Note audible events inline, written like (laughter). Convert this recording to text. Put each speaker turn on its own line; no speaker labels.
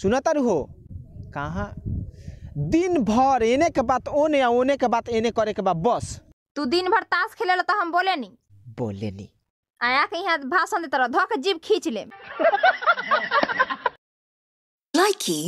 सुना तारू हो दिन भर एने के बात ओने ओने के बात एने करे के बाद बस तू दिन भर ताश खेले तो हम बोले नी बोले नी
आया के यहाँ भाषण देता रह धो के खींच ले (laughs)
लाइकी